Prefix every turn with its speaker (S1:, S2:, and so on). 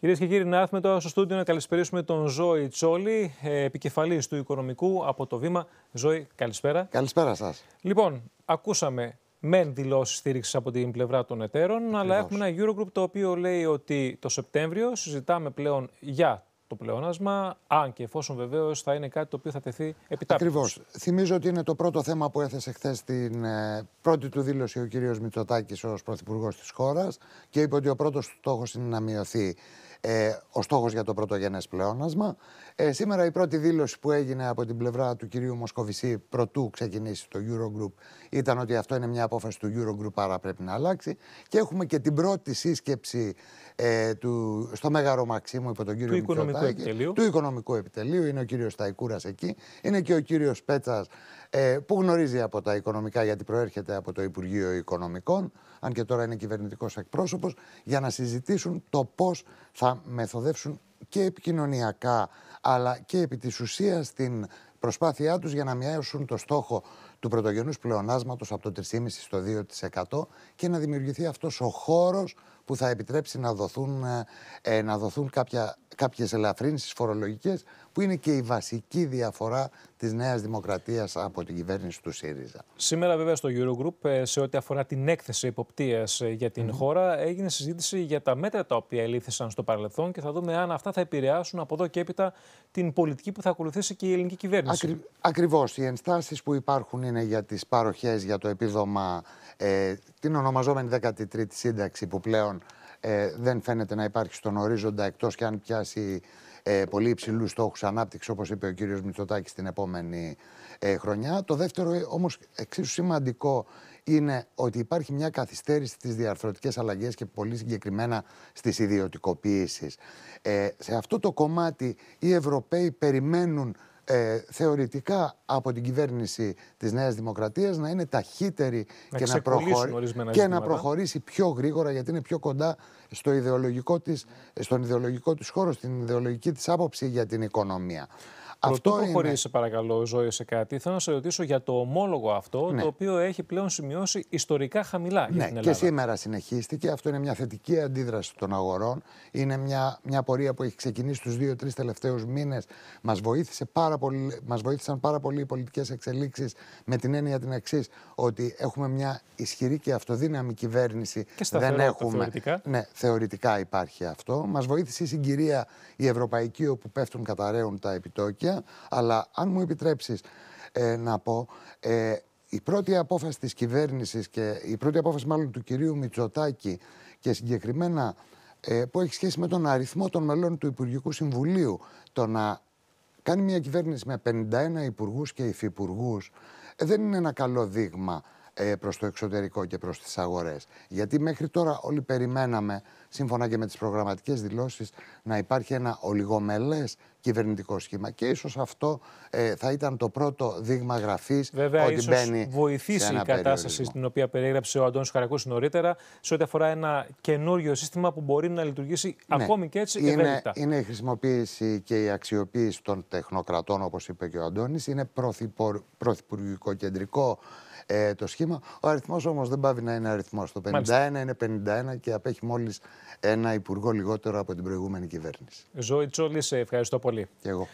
S1: Κυρίες και κύριοι, να έρθουμε τώρα στο στούντιο να καλησπερίσουμε τον Ζώη Τσόλη, ε, επικεφαλής του Οικονομικού από το Βήμα. Ζώη, καλησπέρα. Καλησπέρα σας. Λοιπόν, ακούσαμε μεν δηλώσεις στήριξης από την πλευρά των εταίρων, αλλά έχουμε ένα Eurogroup το οποίο λέει ότι το Σεπτέμβριο συζητάμε πλέον για το πλεόνασμα, αν και εφόσον βεβαίως θα είναι κάτι το οποίο θα
S2: τεθεί επιτάπητος. Ακριβώς. Θυμίζω ότι είναι το πρώτο θέμα που έθεσε χθες την ε, πρώτη του δήλωση ο κ. Μητσοτάκης ως πρωθυπουργός της χώρας και είπε ότι ο πρώτος στόχος είναι να μειωθεί ε, ο στόχος για το πρωτογενές πλεόνασμα. Ε, σήμερα η πρώτη δήλωση που έγινε από την πλευρά του κυρίου Μοσκοβισή πρωτού ξεκινήσει το Eurogroup ήταν ότι αυτό είναι μια απόφαση του Eurogroup, άρα πρέπει να αλλάξει. Και έχουμε και την πρώτη σύσκεψη ε, του, στο Μέγαρο Μαξίμου υπό τον κύριο του οικονομικού επιτελείου. του Οικονομικού Επιτελείου. Είναι ο κύριος Ταϊκούρας εκεί. Είναι και ο κύριος Πέτσας ε, που γνωρίζει από τα οικονομικά γιατί προέρχεται από το Υπουργείο Οικονομικών, αν και τώρα είναι κυβερνητικός εκπρόσωπος, για να συζητήσουν το πώς θα μεθοδεύσουν και επικοινωνιακά αλλά και επί της ουσίας την προσπάθειά τους για να μειώσουν το στόχο του πρωτογενούς πλεονάσματος από το 3,5% στο 2% και να δημιουργηθεί αυτός ο χώρος που θα επιτρέψει να δοθούν, ε, ε, να δοθούν κάποια, κάποιες ελαφρύνσεις φορολογικές που είναι και η βασική διαφορά της Νέας Δημοκρατίας από την κυβέρνηση του ΣΥΡΙΖΑ.
S1: Σήμερα βέβαια στο Eurogroup ε, σε ό,τι αφορά την έκθεση υποπτίας ε, για την χώρα έγινε συζήτηση για τα μέτρα τα οποία ελήφθησαν στο παρελθόν και θα δούμε αν αυτά θα επηρεάσουν από εδώ και έπειτα την πολιτική που θα ακολουθήσει και η ελληνική κυβέρνηση. Ακριβώς,
S2: ακριβώς. Οι ενστάσεις που υπάρχουν είναι για τις παροχές, για το επίδομα, ε, την ονομαζόμενη 13η σύνταξη που πλέον ε, δεν φαίνεται να υπάρχει στον ορίζοντα εκτός και αν πιάσει ε, πολύ υψηλούς στόχους ανάπτυξης όπως είπε ο κύριος Μητσοτάκης την επόμενη ε, χρονιά. Το δεύτερο όμως εξίσου σημαντικό είναι ότι υπάρχει μια καθυστέρηση στις διαρθρωτικές αλλαγές και πολύ συγκεκριμένα στις ιδιωτικοποιήσεις. Ε, σε αυτό το κομμάτι οι Ευρωπαίοι περιμένουν ε, θεωρητικά από την κυβέρνηση της Νέας Δημοκρατίας να είναι ταχύτερη και, να προχωρήσει, και να προχωρήσει πιο γρήγορα γιατί είναι πιο κοντά στο ιδεολογικό της, στον ιδεολογικό της χώρο, στην ιδεολογική της άποψη για την οικονομία. Αυτό προχωρήσει,
S1: παρακαλώ, Ζώη, σε κάτι, θέλω να σε ρωτήσω για το ομόλογο αυτό, ναι. το οποίο έχει πλέον σημειώσει ιστορικά χαμηλά ναι, για την Ελλάδα. Και
S2: σήμερα συνεχίστηκε. Αυτό είναι μια θετική αντίδραση των αγορών. Είναι μια, μια πορεία που έχει ξεκινήσει τους δύο-τρει τελευταίους μήνες. Μας μας βοήθησαν πάρα πολύ οι πολιτικές εξελίξεις με την έννοια την εξής, ότι έχουμε μια ισχυρή και αυτοδύναμη κυβέρνηση. Και Δεν έχουμε. Θεωρητικά. Ναι, θεωρητικά υπάρχει αυτό. Μας βοήθησε η συγκυρία η ευρωπαϊκή, όπου πέφτουν καταραίουν τα επιτόκια. Αλλά αν μου επιτρέψεις ε, να πω, ε, η πρώτη απόφαση της κυβέρνησης και η πρώτη απόφαση μάλλον του κυρίου Μητσοτάκη και συγκεκριμένα ε, που έχει σχέση με τον αριθμό των μελών του Υπουργικού Συμβουλίου το να κάνει μια κυβέρνηση με 51 υπουργούς και υφυπουργούς ε, δεν είναι ένα καλό δείγμα ε, προς το εξωτερικό και προς τις αγορές. Γιατί μέχρι τώρα όλοι περιμέναμε, σύμφωνα και με τις προγραμματικές δηλώσεις, να υπάρχει ένα ολιγομελές κυβερνητικό σχήμα και ίσως αυτό ε, θα ήταν το πρώτο δείγμα γραφής Βέβαια, ότι μπαίνει βοηθήσει σε ένα η κατάσταση περιορισμό. στην
S1: οποία περιέγραψε ο Αντώνης Χαρακούς νωρίτερα σε ό,τι αφορά ένα καινούριο σύστημα που μπορεί να λειτουργήσει ναι. ακόμη και έτσι είναι,
S2: Είναι η χρησιμοποίηση και η αξιοποίηση των τεχνοκρατών όπως είπε και ο Αντώνης, είναι πρωθυπουργικό κεντρικό ε, το σχήμα. Ο αριθμός όμως δεν πάβει να είναι αριθμός. Το 51 είναι 51 και απέχει μόλις ένα υπουργό λιγότερο από την προηγούμενη κυβέρνηση.
S1: Ζωή Τσόλης, ευχαριστώ πολύ.
S2: Και εγώ.